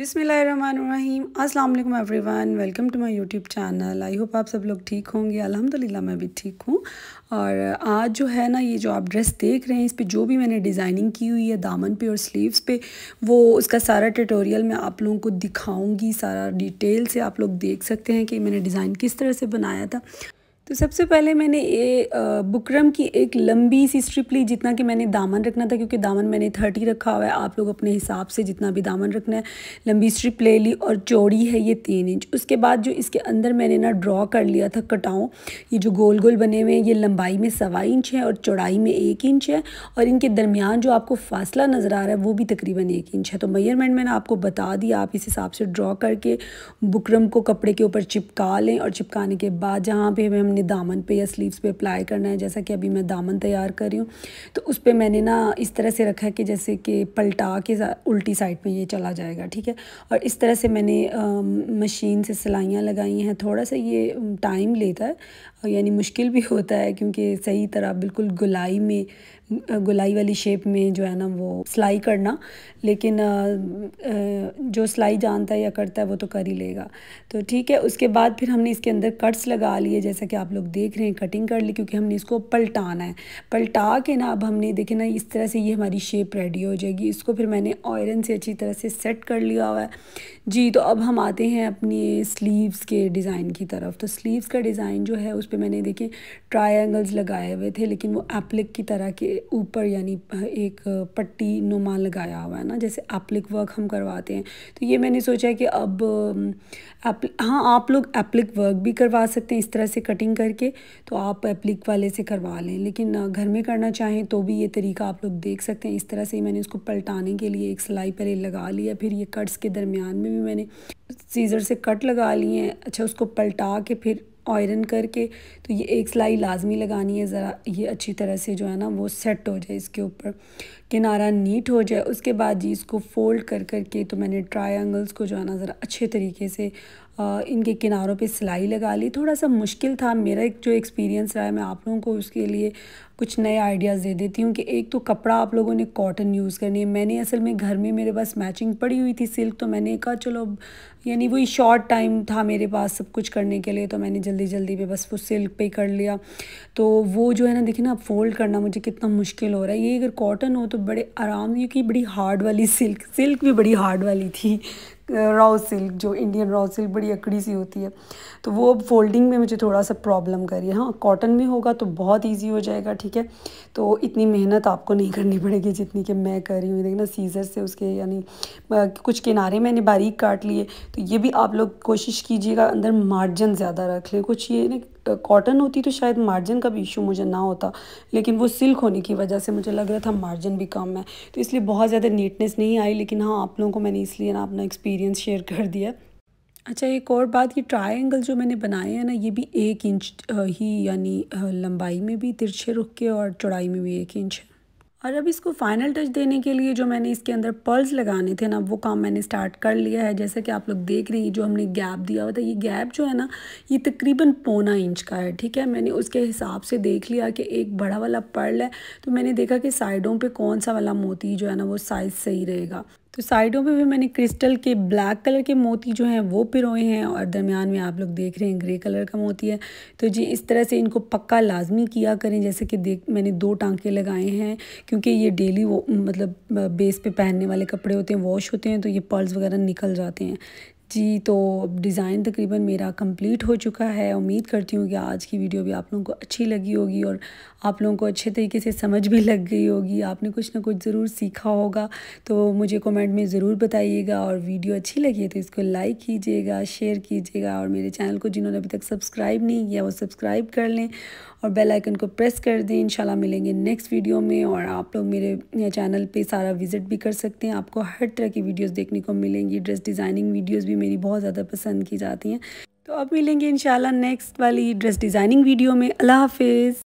बिसमीम अल्लाम everyone welcome to my YouTube channel I hope आप सब लोग ठीक होंगे अल्हम्दुलिल्लाह मैं भी ठीक हूँ और आज जो है ना ये जो आप ड्रेस देख रहे हैं इस पर जो भी मैंने डिज़ाइनिंग की हुई है दामन पे और स्लीव्स पे वो उसका सारा ट्यूटोरियल मैं आप लोगों को दिखाऊंगी सारा डिटेल से आप लोग देख सकते हैं कि मैंने डिज़ाइन किस तरह से बनाया था तो सबसे पहले मैंने ये बुकरम की एक लंबी सी स्ट्रिप ली जितना कि मैंने दामन रखना था क्योंकि दामन मैंने थर्टी रखा हुआ है आप लोग अपने हिसाब से जितना भी दामन रखना है लंबी स्ट्रिप ले ली और चौड़ी है ये तीन इंच उसके बाद जो इसके अंदर मैंने ना ड्रॉ कर लिया था कटाओं ये जो गोल गोल बने हुए हैं ये लंबाई में सवा इंच है और चौड़ाई में एक इंच है और इनके दरमियान जो आपको फासला नज़र आ रहा है वो भी तकरीबन एक इंच है तो मैयरमेंट मैंने आपको बता दिया आप इस हिसाब से ड्रॉ करके बुकरम को कपड़े के ऊपर चिपका लें और चिपकाने के बाद जहाँ पर हमने मैंने दामन पे या स्लीव्स पे अप्लाई करना है जैसा कि अभी मैं दामन तैयार कर रही हूँ तो उस पर मैंने ना इस तरह से रखा है कि जैसे कि पलटा के उल्टी साइड में ये चला जाएगा ठीक है और इस तरह से मैंने मशीन से सिलाइयाँ लगाई हैं थोड़ा सा ये टाइम लेता है यानी मुश्किल भी होता है क्योंकि सही तरह बिल्कुल गुलाई में गुलाई वाली शेप में जो है ना वो सिलाई करना लेकिन जो सिलाई जानता है या करता है वो तो कर ही लेगा तो ठीक है उसके बाद फिर हमने इसके अंदर कट्स लगा लिए जैसा कि आप आप लोग देख रहे हैं कटिंग कर ली क्योंकि हमने इसको पलटाना है पलटा के ना अब हमने देखे ना इस तरह से ये हमारी शेप रेडी हो जाएगी इसको फिर मैंने आयरन से अच्छी तरह से सेट कर लिया हुआ है जी तो अब हम आते हैं अपने स्लीव्स के डिज़ाइन की तरफ तो स्लीव्स का डिज़ाइन जो है उस पर मैंने देखे ट्राइंगल्स लगाए हुए थे लेकिन वो एप्लिक की तरह के ऊपर यानी एक पट्टी नुमा लगाया हुआ है ना जैसे एप्लिक वर्क हम करवाते हैं तो ये मैंने सोचा कि अब हाँ आप लोग एप्लिक वर्क भी करवा सकते हैं इस तरह से कटिंग कटिंग करके तो आप एप्लिक वाले से करवा लें लेकिन घर में करना चाहें तो भी ये तरीका आप लोग देख सकते हैं इस तरह से मैंने इसको पलटाने के लिए एक सिलाई पहले लगा लिया फिर ये कट्स के दरमियान में भी मैंने सीज़र से कट लगा लिए हैं अच्छा उसको पलटा के फिर आयरन करके तो ये एक सिलाई लाजमी लगानी है ज़रा ये अच्छी तरह से जो है ना वो सेट हो जाए इसके ऊपर किनारा नीट हो जाए उसके बाद जी इसको फोल्ड कर करके तो मैंने ट्रायंगल्स को जो है ना ज़रा अच्छे तरीके से इनके किनारों पे सिलाई लगा ली थोड़ा सा मुश्किल था मेरा एक जो एक्सपीरियंस रहा है मैं आप लोगों को उसके लिए कुछ नए आइडियाज़ दे देती हूँ कि एक तो कपड़ा आप लोगों ने कॉटन यूज़ करनी है मैंने असल में घर में मेरे पास मैचिंग पड़ी हुई थी सिल्क तो मैंने कहा चलो यानी वही शॉर्ट टाइम था मेरे पास सब कुछ करने के लिए तो मैंने जल्दी जल्दी पे बस वो सिल्क पे कर लिया तो वो जो है ना देखिए ना फ़ोल्ड करना मुझे कितना मुश्किल हो रहा है ये अगर कॉटन हो तो बड़े आराम क्योंकि बड़ी हार्ड वाली सिल्क सिल्क भी बड़ी हार्ड वाली थी रॉ सिल्क जो इंडियन रॉ सिल्क बड़ी अकड़ी सी होती है तो वो अब फोल्डिंग में मुझे थोड़ा सा प्रॉब्लम कर रही है हाँ कॉटन में होगा तो बहुत ईजी हो जाएगा ठीक है तो इतनी मेहनत आपको नहीं करनी पड़ेगी जितनी कि मैं कर रही हूँ देखना सीज़र से उसके यानी कुछ किनारे मैंने बारीक काट लिए तो ये भी आप लोग कोशिश कीजिएगा अंदर मार्जिन ज़्यादा रख लें कुछ ये ना कॉटन होती तो शायद मार्जिन का भी इशू मुझे ना होता लेकिन वो सिल्क होने की वजह से मुझे लग रहा था मार्जिन भी कम है तो इसलिए बहुत ज़्यादा नीटनेस नहीं आई लेकिन हाँ आप लोगों को मैंने इसलिए ना अपना एक्सपीरियंस शेयर कर दिया अच्छा एक और बात ये ट्रायंगल जो मैंने बनाए हैं ना ये भी एक इंच ही यानी लंबाई में भी तिरछे रुख के और चौड़ाई में भी एक इंच है और अब इसको फाइनल टच देने के लिए जो मैंने इसके अंदर पर्ल्स लगाने थे ना वो काम मैंने स्टार्ट कर लिया है जैसे कि आप लोग देख रहे हैं जो हमने गैप दिया हुआ था ये गैप जो है ना ये तकरीबन पौना इंच का है ठीक है मैंने उसके हिसाब से देख लिया कि एक बड़ा वाला पर्ल है तो मैंने देखा कि साइडों पर कौन सा वाला मोती जो है ना वो साइज़ सही रहेगा तो साइडों पे भी मैंने क्रिस्टल के ब्लैक कलर के मोती जो हैं वो पिरोए हैं और दरमियान में आप लोग देख रहे हैं ग्रे कलर का मोती है तो जी इस तरह से इनको पक्का लाजमी किया करें जैसे कि देख मैंने दो टांके लगाए हैं क्योंकि ये डेली वो मतलब बेस पे पहनने वाले कपड़े होते हैं वॉश होते हैं तो ये पर्ल्स वगैरह निकल जाते हैं जी तो अब डिज़ाइन तकरीबन मेरा कंप्लीट हो चुका है उम्मीद करती हूँ कि आज की वीडियो भी आप लोगों को अच्छी लगी होगी और आप लोगों को अच्छे तरीके से समझ भी लग गई होगी आपने कुछ ना कुछ ज़रूर सीखा होगा तो मुझे कमेंट में ज़रूर बताइएगा और वीडियो अच्छी लगी है तो इसको लाइक कीजिएगा शेयर कीजिएगा और मेरे चैनल को जिन्होंने अभी तक सब्सक्राइब नहीं किया वो सब्सक्राइब कर लें और बेल आइकन को प्रेस कर दें इंशाल्लाह मिलेंगे नेक्स्ट वीडियो में और आप लोग मेरे चैनल पे सारा विज़िट भी कर सकते हैं आपको हर तरह की वीडियोस देखने को मिलेंगी ड्रेस डिज़ाइनिंग वीडियोस भी मेरी बहुत ज़्यादा पसंद की जाती हैं तो अब मिलेंगे इन नेक्स्ट वाली ड्रेस डिज़ाइनिंग वीडियो में अल्लाह हाफिज़